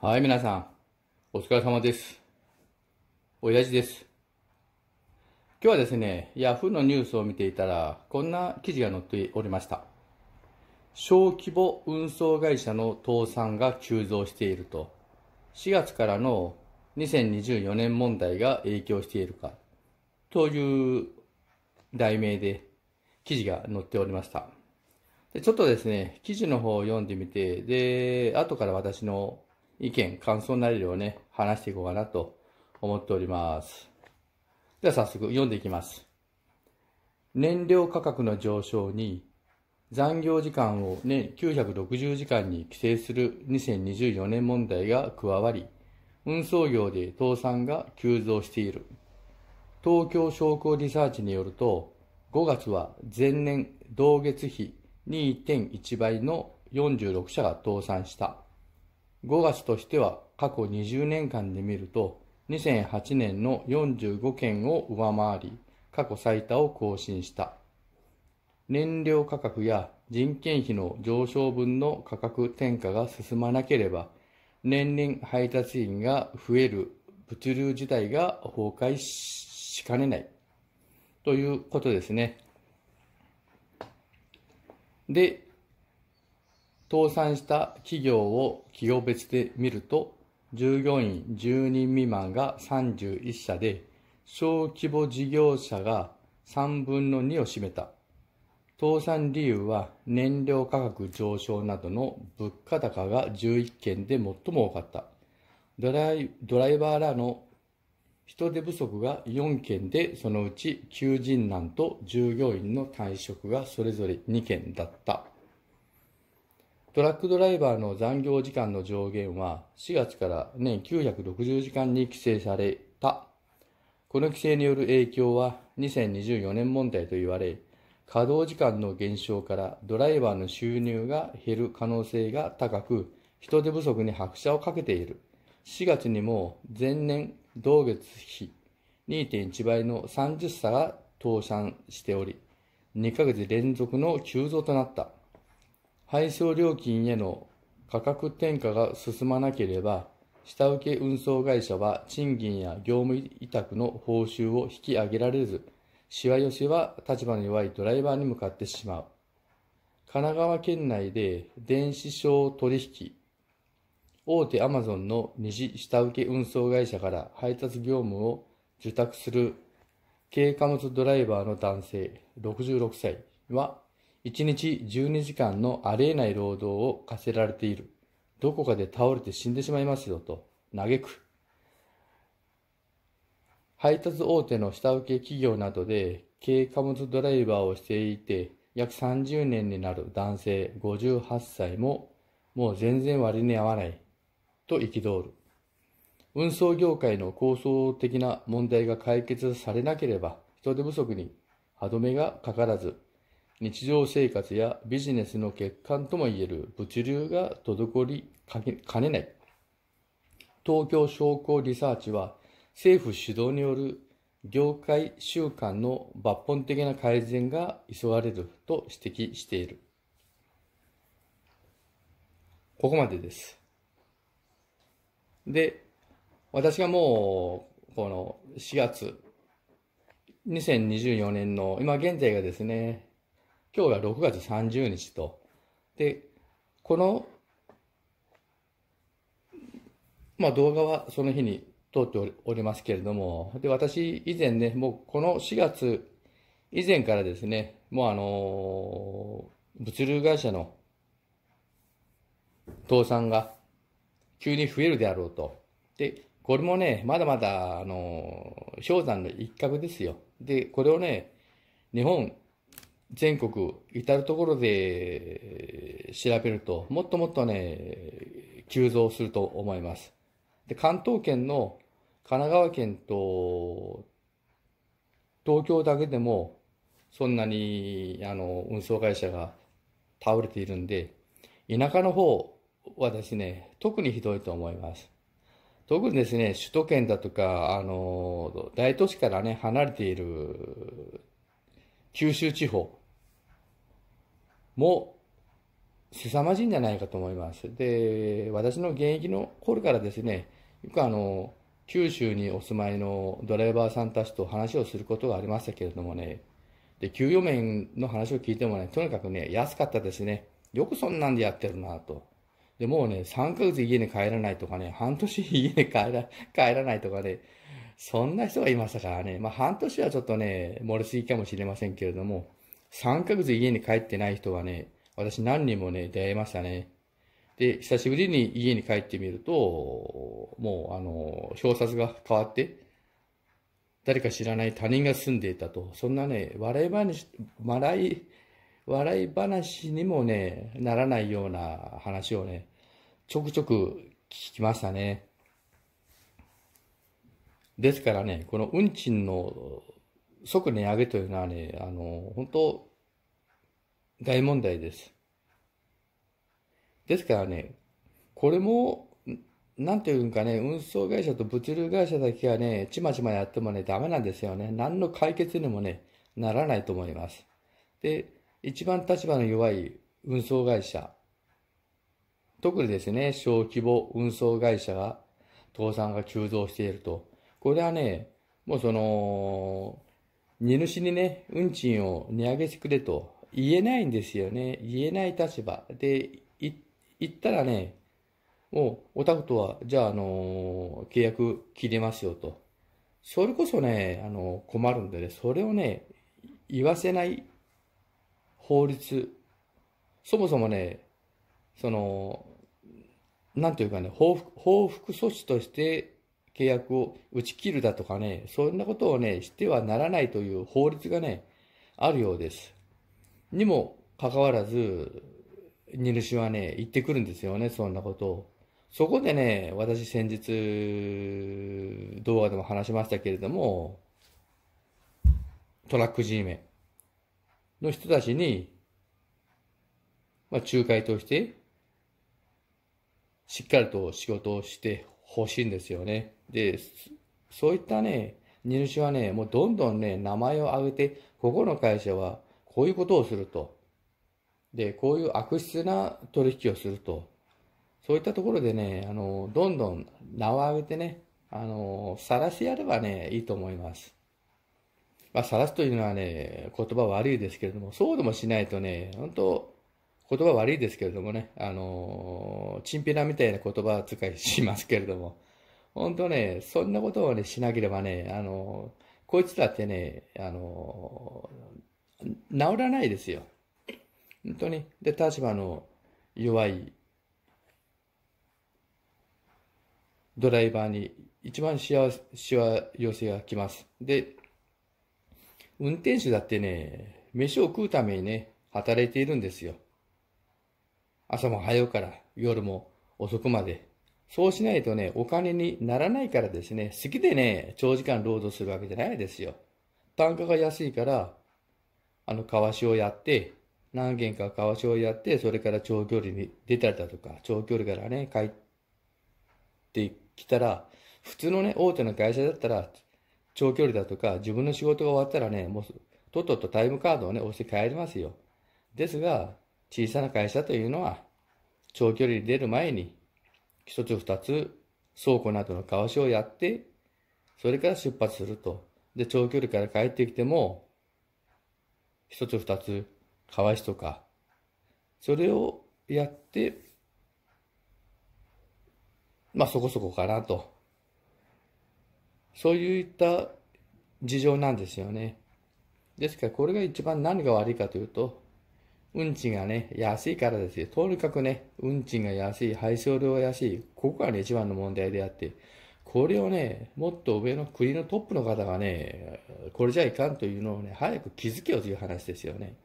はい、皆さん、お疲れ様です。親父です。今日はですね、ヤフーのニュースを見ていたら、こんな記事が載っておりました。小規模運送会社の倒産が急増していると、4月からの2024年問題が影響しているか、という題名で記事が載っておりました。でちょっとですね、記事の方を読んでみて、で、後から私の意見、感想なりをね、話していこうかなと思っております。では早速読んでいきます。燃料価格の上昇に残業時間を年960時間に規制する2024年問題が加わり、運送業で倒産が急増している。東京商工リサーチによると、5月は前年同月比2.1倍の46社が倒産した。5月としては過去20年間で見ると2008年の45件を上回り過去最多を更新した燃料価格や人件費の上昇分の価格転嫁が進まなければ年々配達員が増える物流自体が崩壊しかねないということですね。で、倒産した企業を企業別で見ると、従業員10人未満が31社で、小規模事業者が3分の2を占めた。倒産理由は燃料価格上昇などの物価高が11件で最も多かった。ドライドライバーらの人手不足が4件で、そのうち求人難と従業員の退職がそれぞれ2件だった。トラックドライバーの残業時間の上限は4月から年960時間に規制された。この規制による影響は2024年問題と言われ、稼働時間の減少からドライバーの収入が減る可能性が高く、人手不足に拍車をかけている。4月にも前年同月比2.1倍の30差が倒産しており、2ヶ月連続の急増となった。配送料金への価格転嫁が進まなければ、下請け運送会社は賃金や業務委託の報酬を引き上げられず、しわ寄せは立場の弱いドライバーに向かってしまう。神奈川県内で電子商取引、大手アマゾンの二次下請け運送会社から配達業務を受託する軽貨物ドライバーの男性66歳は1日12時間のありえない労働を課せられている。どこかで倒れて死んでしまいますよと、嘆く。配達大手の下請け企業などで軽貨物ドライバーをしていて約30年になる男性58歳ももう全然割に合わないと憤る。運送業界の構想的な問題が解決されなければ人手不足に歯止めがかからず日常生活やビジネスの欠陥ともいえる物流が滞りかねない。東京商工リサーチは政府主導による業界習慣の抜本的な改善が急がれると指摘している。ここまでです。で、私がもう、この4月、2024年の、今現在がですね、今日は6月30日と。で、この、まあ、動画はその日に通っておりますけれども、で、私以前ね、もうこの4月以前からですね、もうあのー、物流会社の倒産が急に増えるであろうと。で、これもね、まだまだ、あのー、氷山の一角ですよ。で、これをね、日本全国至るところで調べると、もっともっとね、急増すると思います。で、関東圏の神奈川県と東京だけでも、そんなに、あの、運送会社が倒れているんで、田舎の方はですね、特にひどいと思います。特にですね、首都圏だとか、あの、大都市からね、離れている九州地方も凄まじいんじゃないかと思います。で、私の現役の頃からですね、よくあの、九州にお住まいのドライバーさんたちと話をすることがありましたけれどもね、で、給与面の話を聞いてもね、とにかくね、安かったですね。よくそんなんでやってるなと。で、もうね、3ヶ月家に帰らないとかね、半年家に帰ら帰らないとかね、そんな人がいましたからね、まあ、半年はちょっとね、漏れすぎかもしれませんけれども、3ヶ月家に帰ってない人はね、私何人もね、出会いましたね。で、久しぶりに家に帰ってみると、もう、あの、表札が変わって、誰か知らない他人が住んでいたと、そんなね、笑い話、笑い、笑い話にもね、ならないような話をね、ちょくちょく聞きましたね。ですからね、この運賃の即値上げというのはね、あの、本当大問題です。ですからね、これも、なんていうんかね、運送会社と物流会社だけはね、ちまちまやってもね、ダメなんですよね。何の解決にもね、ならないと思います。で、一番立場の弱い運送会社、特にですね、小規模運送会社が、倒産が急増しているとこれはね、もうその、荷主にね、運賃を値上げしてくれと言えないんですよね。言えない立場。で、い言ったらね、もう、お宅とは、じゃあ、あの契約切りますよと。それこそね、あの困るんでね、それをね、言わせない法律。そもそもね、その、なんていうかね、報復報復措置として契約を打ち切るだとかね、そんなことをね、してはならないという法律がね、あるようです。にもかかわらず、荷主はね、言ってくるんですよね、そんなことを。そこでね、私先日、動画でも話しましたけれども、トラック G メの人たちに、まあ、仲介として、しっかりと仕事をして欲しいんですよね。で、そういったね、荷主はね、もうどんどんね、名前を挙げて、ここの会社はこういうことをすると。で、こういう悪質な取引をすると。そういったところでね、あの、どんどん名を挙げてね、あの、晒してやればね、いいと思います。まあ、晒すというのはね、言葉悪いですけれども、そうでもしないとね、本当言葉悪いですけれどもね、あの、チンピラみたいな言葉使いしますけれども、本当ね、そんなことをね、しなければね、あの、こいつだってね、あの、治らないですよ。本当に。で、立場の弱いドライバーに一番幸せ、幸せが来ます。で、運転手だってね、飯を食うためにね、働いているんですよ。朝も早うから夜も遅くまで。そうしないとね、お金にならないからですね、好きでね、長時間労働するわけじゃないですよ。単価が安いから、あの、かわしをやって、何件かかわしをやって、それから長距離に出たりだとか、長距離からね、帰ってきたら、普通のね、大手の会社だったら、長距離だとか、自分の仕事が終わったらね、もう、とっととタイムカードをね、押して帰りますよ。ですが、小さな会社というのは、長距離に出る前に、一つ二つ倉庫などの交わしをやって、それから出発すると。で、長距離から帰ってきても、一つ二つ交わしとか、それをやって、まあそこそこかなと。そういった事情なんですよね。ですからこれが一番何が悪いかというと、運賃がね、安いからですよ。とにかくね、運賃が安い、配送料が安い、ここがね、一番の問題であって、これをね、もっと上の国のトップの方がね、これじゃいかんというのをね、早く気づけよという話ですよね。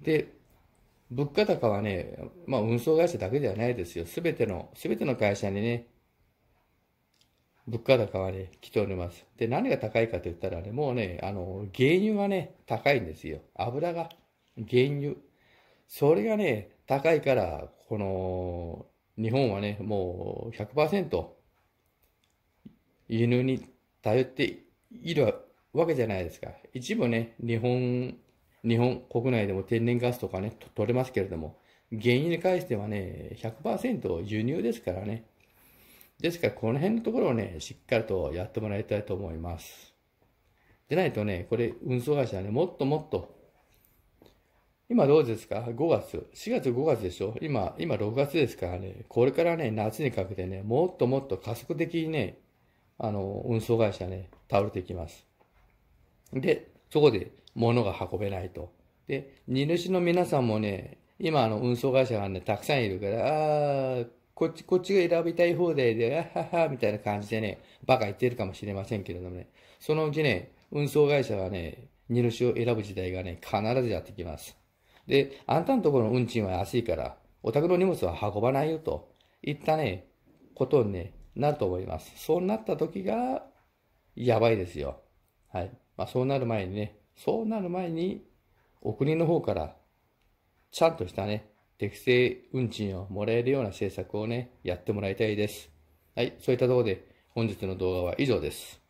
で、物価高はね、まあ運送会社だけではないですよ。すべての、すべての会社にね、物価高はね、来ております。で、何が高いかと言ったらね、もうね、あの、原油がね、高いんですよ。油が。原油。それがね、高いから、この、日本はね、もう100%輸入に頼っているわけじゃないですか。一部ね、日本、日本国内でも天然ガスとかね、取れますけれども、原油に関してはね、100%輸入ですからね。ですから、この辺のところをね、しっかりとやってもらいたいと思います。でないとね、これ、運送会社はね、もっともっと今どうですか ?5 月。4月5月でしょ今、今6月ですからね、これからね、夏にかけてね、もっともっと加速的にね、あの、運送会社ね、倒れていきます。で、そこで物が運べないと。で、荷主の皆さんもね、今あの運送会社がね、たくさんいるから、あーこっち、こっちが選びたい放題で、あはは、みたいな感じでね、バカ言ってるかもしれませんけれどもね、そのうちね、運送会社がね、荷主を選ぶ時代がね、必ずやってきます。で、あんたのところの運賃は安いから、お宅の荷物は運ばないよといったね、ことに、ね、なると思います。そうなった時が、やばいですよ。はい。まあ、そうなる前にね、そうなる前に、お国の方から、ちゃんとしたね、適正運賃をもらえるような政策をね、やってもらいたいです。はい。そういったところで、本日の動画は以上です。